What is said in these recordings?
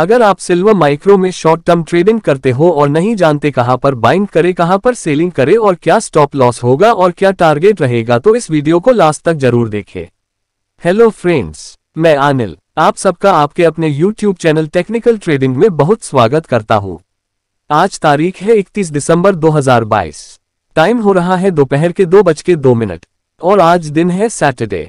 अगर आप silver micro में शॉर्ट टर्म ट्रेडिंग करते हो और नहीं जानते कहां पर बाइंग करें कहां पर सेलिंग करें और क्या स्टॉप लॉस होगा और क्या टारगेट रहेगा तो इस वीडियो को लास्ट तक जरूर देखें हेलो फ्रेंड्स मैं अनिल आप सबका आपके अपने यूट्यूब चैनल टेक्निकल ट्रेडिंग में बहुत स्वागत करता हूँ आज तारीख है इकतीस दिसंबर दो टाइम हो रहा है दोपहर के दो बज के दो मिनट और आज दिन है सैटरडे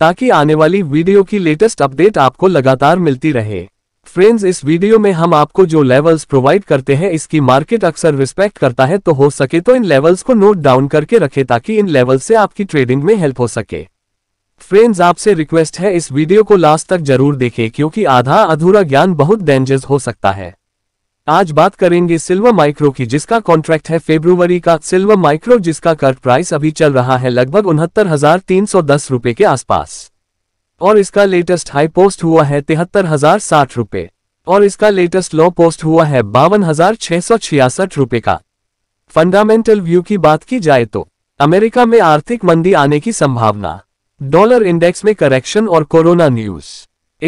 ताकि आने वाली वीडियो की लेटेस्ट अपडेट आपको लगातार मिलती रहे फ्रेंड्स इस वीडियो में हम आपको जो लेवल्स प्रोवाइड करते हैं इसकी मार्केट अक्सर रिस्पेक्ट करता है तो हो सके तो इन लेवल्स को नोट डाउन करके रखें ताकि इन लेवल से आपकी ट्रेडिंग में हेल्प हो सके फ्रेंड्स आपसे रिक्वेस्ट है इस वीडियो को लास्ट तक जरूर देखें क्योंकि आधा अधूरा ज्ञान बहुत डेंजर्स हो सकता है आज बात करेंगे सिल्वर माइक्रो की जिसका कॉन्ट्रैक्ट है फेब्रुवरी का सिल्वर माइक्रो जिसका कर प्राइस अभी चल रहा है लगभग उनहत्तर हजार तीन सौ दस के आसपास और इसका लेटेस्ट हाई पोस्ट हुआ है तिहत्तर हजार साठ और इसका लेटेस्ट लो पोस्ट हुआ है बावन हजार छह सौ छियासठ का फंडामेंटल व्यू की बात की जाए तो अमेरिका में आर्थिक मंदी आने की संभावना डॉलर इंडेक्स में करेक्शन और कोरोना न्यूज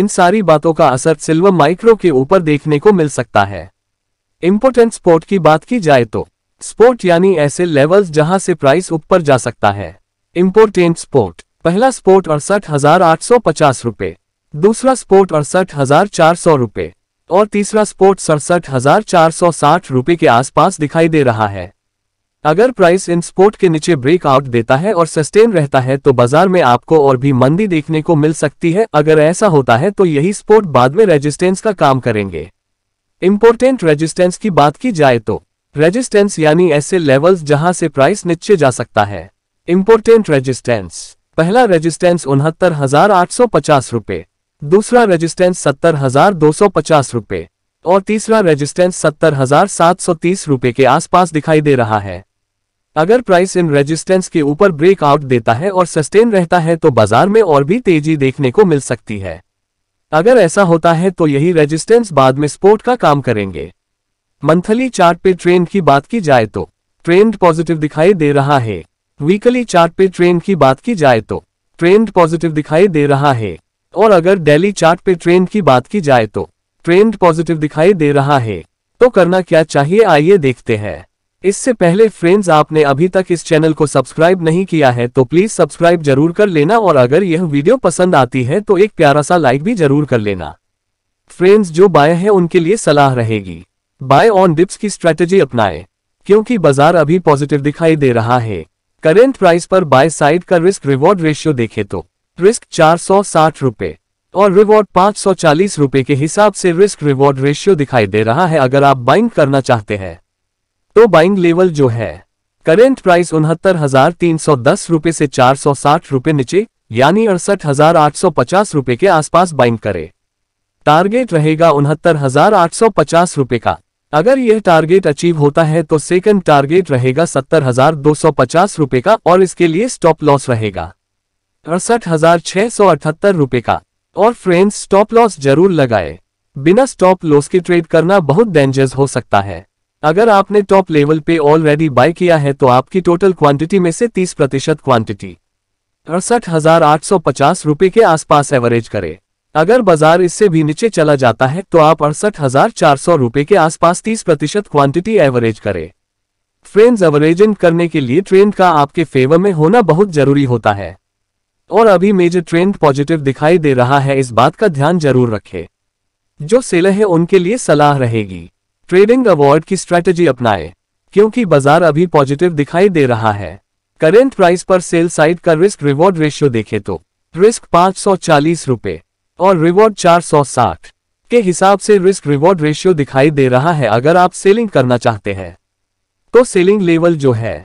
इन सारी बातों का असर सिल्वर माइक्रो के ऊपर देखने को मिल सकता है इम्पोर्टेंट स्पोर्ट की बात की जाए तो स्पोर्ट यानी ऐसे लेवल्स जहां से प्राइस ऊपर जा सकता है इम्पोर्टेंट स्पोर्ट पहला स्पोर्ट अड़सठ हजार आठ सौ पचास रूपए दूसरा स्पोर्ट अड़सठ हजार चार सौ रुपये और तीसरा स्पोर्ट सड़सठ हजार चार सौ साठ रूपए के आसपास दिखाई दे रहा है अगर प्राइस इन स्पोर्ट के नीचे ब्रेकआउट देता है और सस्टेन रहता है तो बाजार में आपको और भी मंदी देखने को मिल सकती है अगर ऐसा होता है तो यही स्पोर्ट बाद में रेजिस्टेंस का काम करेंगे इम्पोर्टेंट रेजिस्टेंस की बात की जाए तो रेजिस्टेंस यानी ऐसे लेवल्स जहां से प्राइस नीचे जा सकता है इम्पोर्टेंट रेजिस्टेंस पहला रेजिस्टेंस उनहत्तर हजार आठ सौ पचास रुपये दूसरा रेजिस्टेंस सत्तर हजार दो सौ पचास रुपये और तीसरा रेजिस्टेंस सत्तर हजार सात सौ तीस रुपये के आसपास दिखाई दे रहा है अगर प्राइस इन रेजिस्टेंस के ऊपर ब्रेकआउट देता है और सस्टेन रहता है तो बाजार में और भी तेजी देखने को मिल सकती है अगर ऐसा होता है तो यही रेजिस्टेंस बाद में स्पोर्ट का काम करेंगे मंथली चार्ट पे ट्रेंड की बात की जाए तो ट्रेंड पॉजिटिव दिखाई दे रहा है वीकली चार्ट पे ट्रेंड की बात की जाए तो ट्रेंड पॉजिटिव दिखाई दे रहा है और अगर डेली चार्ट पे ट्रेंड की बात की जाए तो ट्रेंड पॉजिटिव दिखाई दे रहा है तो करना क्या चाहिए आइए देखते हैं इससे पहले फ्रेंड्स आपने अभी तक इस चैनल को सब्सक्राइब नहीं किया है तो प्लीज सब्सक्राइब जरूर कर लेना और अगर यह वीडियो पसंद आती है तो एक प्यारा सा लाइक भी जरूर कर लेना फ्रेंड्स जो बाय हैं उनके लिए सलाह रहेगी बाय ऑन डिप्स की स्ट्रेटेजी अपनाएं क्योंकि बाजार अभी पॉजिटिव दिखाई दे रहा है करेंट प्राइस पर बाय साइड का रिस्क रिवॉर्ड रेशियो देखे तो रिस्क चार और रिवॉर्ड पांच सौ के हिसाब से रिस्क रिवॉर्ड रेशियो दिखाई दे रहा है अगर आप बाइंग करना चाहते हैं तो बाइंग लेवल जो है करेंट प्राइस उनहत्तर हजार तीन सौ दस रूपए से चार सौ साठ रूपए नीचे यानी अड़सठ हजार आठ सौ पचास रूपए के आसपास बाइंग करे टारगेट रहेगा उनहत्तर हजार आठ सौ पचास रूपए का अगर यह टारगेट अचीव होता है तो सेकंड टारगेट रहेगा सत्तर हजार दो सौ पचास रूपए का और इसके लिए स्टॉप लॉस रहेगा अड़सठ हजार छह सौ अठहत्तर रुपए का और फ्रेंड्स स्टॉप लॉस जरूर लगाए बिना स्टॉप लॉस की ट्रेड करना बहुत डेंजर्स हो सकता है अगर आपने टॉप लेवल पे ऑलरेडी बाय किया है तो आपकी टोटल क्वांटिटी में से 30 प्रतिशत क्वांटिटी अड़सठ हजार आठ सौ पचास के आसपास एवरेज करें अगर बाजार इससे भी नीचे चला जाता है तो आप अड़सठ हजार चार सौ के आसपास 30 प्रतिशत क्वांटिटी एवरेज करें फ्रेंड्स एवरेजिंग करने के लिए ट्रेंड का आपके फेवर में होना बहुत जरूरी होता है और अभी मेजर ट्रेंड पॉजिटिव दिखाई दे रहा है इस बात का ध्यान जरूर रखें जो सेलर है उनके लिए सलाह रहेगी ट्रेडिंग अवॉर्ड की स्ट्रेटेजी अपनाएं क्योंकि बाजार अभी पॉजिटिव दिखाई दे रहा है करेंट प्राइस पर सेल साइड का रिस्क रिवॉर्ड रेशियो देखे तो रिस्क पांच सौ और रिवॉर्ड 460 के हिसाब से रिस्क रिवॉर्ड रेशियो दिखाई दे रहा है अगर आप सेलिंग करना चाहते हैं तो सेलिंग लेवल जो है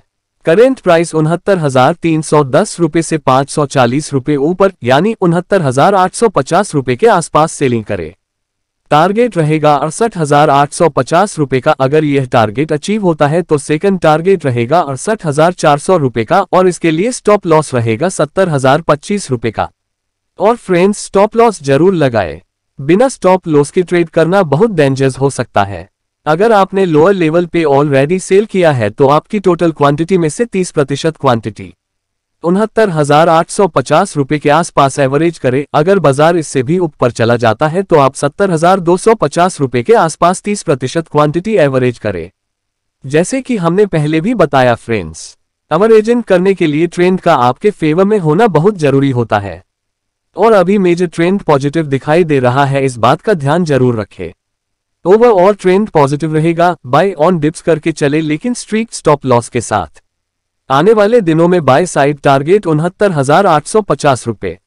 करेंट प्राइस उनहत्तर हजार तीन सौ दस रुपये से पांच सौ चालीस रूपए ऊपर यानी उनहत्तर हजार आठ सौ पचास रूपए के आसपास सेलिंग करें टारगेट रहेगा अड़सठ हजार आठ सौ पचास का अगर यह टारगेट अचीव होता है तो सेकंड टारगेट रहेगा अड़सठ हजार चार सौ का और इसके लिए स्टॉप लॉस रहेगा सत्तर हजार पच्चीस का और फ्रेंड्स स्टॉप लॉस जरूर लगाए बिना स्टॉप लॉस के ट्रेड करना बहुत डेंजर्स हो सकता है अगर आपने लोअर लेवल पे ऑलरेडी सेल किया है तो आपकी टोटल क्वांटिटी में से 30 प्रतिशत क्वांटिटी उनहत्तर हजार आठ सौ पचास रूपए के आसपास एवरेज करे अगर बाजार इससे भी ऊपर चला जाता है तो आप सत्तर हजार दो सौ पचास रूपए के आसपास तीस प्रतिशत क्वांटिटी एवरेज करे जैसे कि हमने पहले भी बताया फ्रेंड्स एजेंट करने के लिए ट्रेंड का आपके फेवर में होना बहुत जरूरी होता है और अभी मेजर ट्रेंड पॉजिटिव दिखाई दे रहा है इस बात का ध्यान जरूर रखे ओवरऑल ट्रेंड पॉजिटिव रहेगा बाय ऑन डिप्स करके चले लेकिन स्ट्रीक स्टॉप लॉस के साथ आने वाले दिनों में बाय साइड टारगेट उनहत्तर हजार आठ सौ पचास रुपये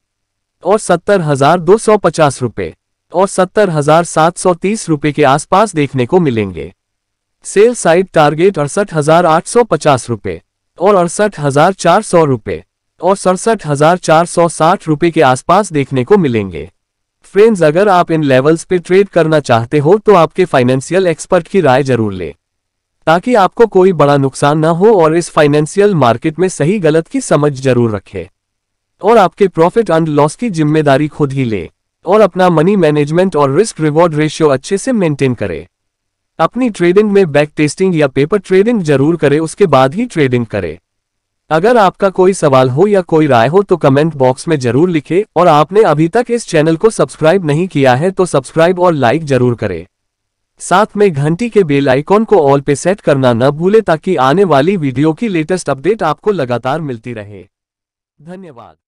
और सत्तर हजार दो सौ पचास रुपये और सत्तर हजार सात सौ तीस रुपये के आसपास देखने को मिलेंगे सेल साइड टारगेट अड़सठ हजार आठ सौ पचास रुपये और अड़सठ हजार चार सौ रुपये और सड़सठ हजार चार सौ साठ रुपये के आसपास देखने को मिलेंगे फ्रेंड्स अगर आप इन लेवल्स पे ट्रेड करना चाहते हो तो आपके फाइनेंशियल एक्सपर्ट की राय जरूर लें ताकि आपको कोई बड़ा नुकसान ना हो और इस फाइनेंशियल मार्केट में सही गलत की समझ जरूर रखे और आपके प्रॉफिट एंड लॉस की जिम्मेदारी खुद ही ले और अपना मनी मैनेजमेंट और रिस्क रिवॉर्ड रेशियो अच्छे से मेंटेन करे अपनी ट्रेडिंग में बैक टेस्टिंग या पेपर ट्रेडिंग जरूर करे उसके बाद ही ट्रेडिंग करे अगर आपका कोई सवाल हो या कोई राय हो तो कमेंट बॉक्स में जरूर लिखे और आपने अभी तक इस चैनल को सब्सक्राइब नहीं किया है तो सब्सक्राइब और लाइक जरूर करें साथ में घंटी के बेल आइकॉन को ऑल पे सेट करना न भूले ताकि आने वाली वीडियो की लेटेस्ट अपडेट आपको लगातार मिलती रहे धन्यवाद